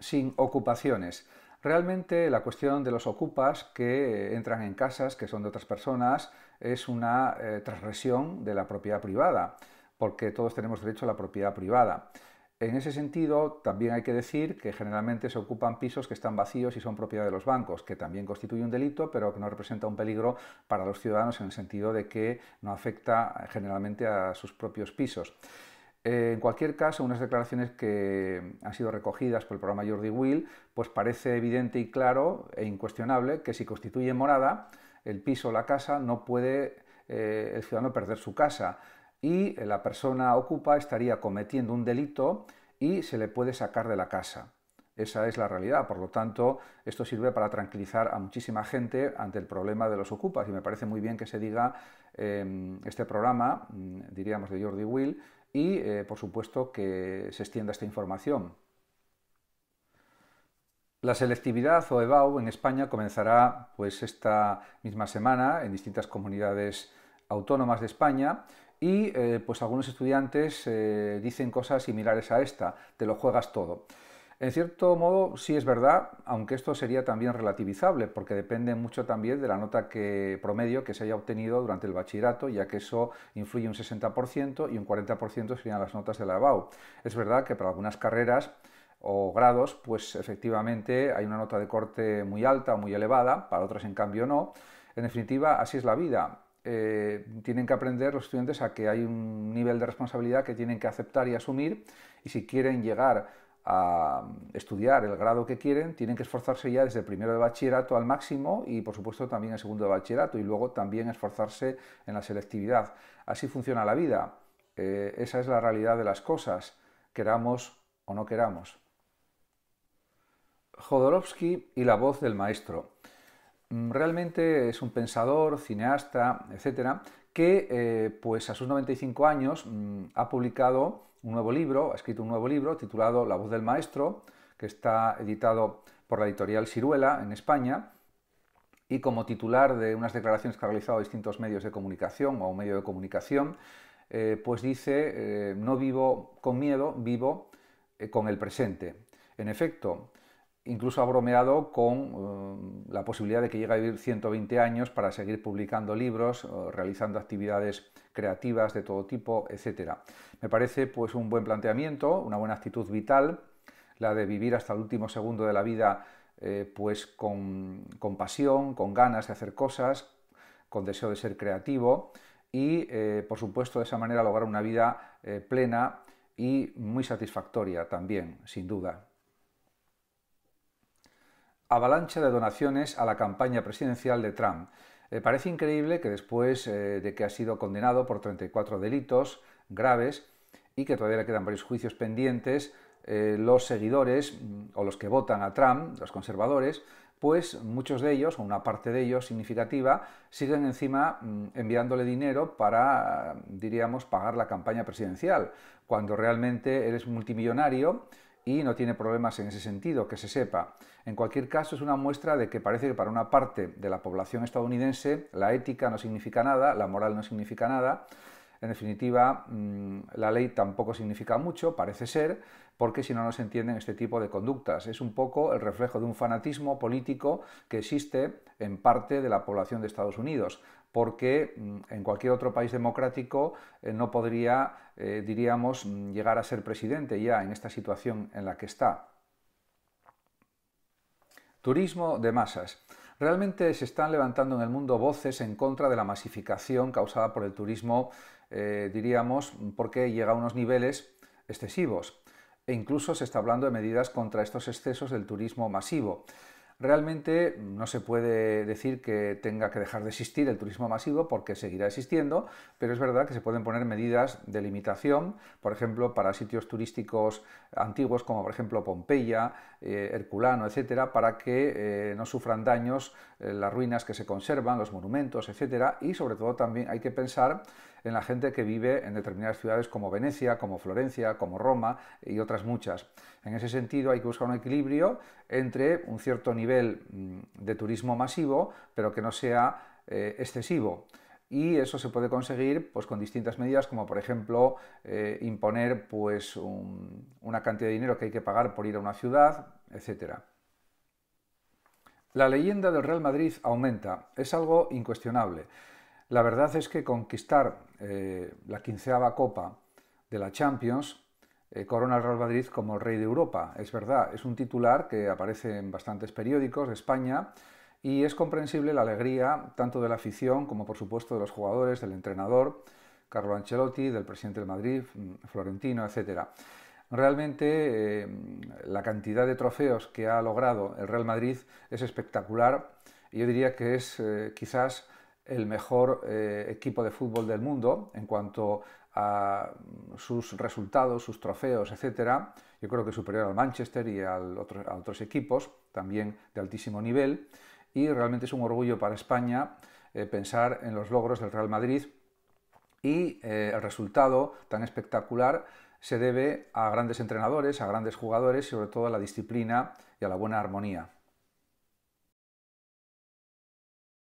sin ocupaciones. Realmente la cuestión de los ocupas que entran en casas que son de otras personas es una eh, transgresión de la propiedad privada, porque todos tenemos derecho a la propiedad privada. En ese sentido, también hay que decir que generalmente se ocupan pisos que están vacíos y son propiedad de los bancos, que también constituye un delito, pero que no representa un peligro para los ciudadanos en el sentido de que no afecta eh, generalmente a sus propios pisos. Eh, en cualquier caso, unas declaraciones que han sido recogidas por el programa Jordi Will, pues parece evidente y claro e incuestionable que si constituye morada, el piso o la casa no puede eh, el ciudadano perder su casa y eh, la persona ocupa estaría cometiendo un delito y se le puede sacar de la casa. Esa es la realidad. Por lo tanto, esto sirve para tranquilizar a muchísima gente ante el problema de los ocupas. Y me parece muy bien que se diga este programa, mm, diríamos, de Jordi Will, y, eh, por supuesto, que se extienda esta información. La selectividad o EBAU en España comenzará pues, esta misma semana en distintas comunidades autónomas de España y eh, pues algunos estudiantes eh, dicen cosas similares a esta, te lo juegas todo. En cierto modo, sí es verdad, aunque esto sería también relativizable, porque depende mucho también de la nota que, promedio que se haya obtenido durante el bachillerato, ya que eso influye un 60% y un 40% serían las notas de la EBAU. Es verdad que para algunas carreras o grados, pues efectivamente hay una nota de corte muy alta o muy elevada, para otras en cambio no. En definitiva, así es la vida. Eh, tienen que aprender los estudiantes a que hay un nivel de responsabilidad que tienen que aceptar y asumir y si quieren llegar a mm, estudiar el grado que quieren, tienen que esforzarse ya desde el primero de bachillerato al máximo y por supuesto también el segundo de bachillerato y luego también esforzarse en la selectividad. Así funciona la vida. Eh, esa es la realidad de las cosas, queramos o no queramos. Jodorowsky y la voz del maestro. Mm, realmente es un pensador, cineasta, etcétera, que eh, pues a sus 95 años mm, ha publicado un nuevo libro, ha escrito un nuevo libro titulado La voz del maestro, que está editado por la editorial Ciruela en España, y como titular de unas declaraciones que ha realizado distintos medios de comunicación o un medio de comunicación, eh, pues dice, eh, no vivo con miedo, vivo eh, con el presente. En efecto, incluso ha bromeado con eh, la posibilidad de que llegue a vivir 120 años para seguir publicando libros, eh, realizando actividades creativas de todo tipo, etcétera. Me parece pues un buen planteamiento, una buena actitud vital, la de vivir hasta el último segundo de la vida eh, pues con, con, pasión, con ganas de hacer cosas, con deseo de ser creativo y por supuesto de esa manera lograr una vida plena y muy satisfactoria también, sin duda avalancha de donaciones a la campaña presidencial de Trump. Eh, parece increíble que después eh, de que ha sido condenado por 34 delitos graves y que todavía quedan varios juicios pendientes, eh, los seguidores mm, o los que votan a Trump, los conservadores, pues muchos de ellos, o una parte de ellos significativa, siguen encima mm, enviándole dinero para, diríamos, pagar la campaña presidencial, cuando realmente eres multimillonario y no tiene problemas en ese sentido, que se sepa. En cualquier caso, es una muestra de que parece que para una parte de la población estadounidense la ética no significa nada, la moral no significa nada, en definitiva, mm, la ley tampoco significa mucho, parece ser, porque si no, no se entienden este tipo de conductas. Es un poco el reflejo de un fanatismo político que existe en parte de la población de Estados Unidos, porque mm, en cualquier otro país democrático eh, no podría, eh, diríamos, mm, llegar a ser presidente ya en esta situación en la que está. Turismo de masas. Realmente se están levantando en el mundo voces en contra de la masificación causada por el turismo eh, diríamos, porque llega a unos niveles excesivos. E incluso se está hablando de medidas contra estos excesos del turismo masivo. Realmente no se puede decir que tenga que dejar de existir el turismo masivo porque seguirá existiendo, pero es verdad que se pueden poner medidas de limitación, por ejemplo, para sitios turísticos antiguos como por ejemplo Pompeya, eh, Herculano, etcétera, para que eh, no sufran daños las ruinas que se conservan, los monumentos, etcétera, y sobre todo también hay que pensar en la gente que vive en determinadas ciudades como Venecia, como Florencia, como Roma y otras muchas. En ese sentido hay que buscar un equilibrio entre un cierto nivel mm, de turismo masivo, pero que no sea eh, excesivo y eso se puede conseguir pues, con distintas medidas como por ejemplo eh, imponer pues, una cantidad de dinero que hay que pagar por ir a una ciudad, etc. La leyenda del Real Madrid aumenta, es algo incuestionable. La verdad es que conquistar eh, la quinceava Copa de la Champions eh, corona al Real Madrid como el rey de Europa. Es verdad, es un titular que aparece en bastantes periódicos de España y es comprensible la alegría tanto de la afición como por supuesto de los jugadores, del entrenador, Carlo Ancelotti, del presidente del Madrid, mm, Florentino, etc. Realmente eh, la cantidad de trofeos que ha logrado el Real Madrid es espectacular y yo diría que es quizás el mejor eh, equipo de fútbol del mundo en cuanto a sus resultados, sus trofeos, etcétera. Yo creo que es superior al Manchester y a otros equipos también de altísimo nivel. Y realmente es un orgullo para España eh, pensar en los logros del Real Madrid y eh, el resultado tan espectacular se debe a grandes entrenadores, a grandes jugadores y sobre todo a la disciplina y a la buena armonía.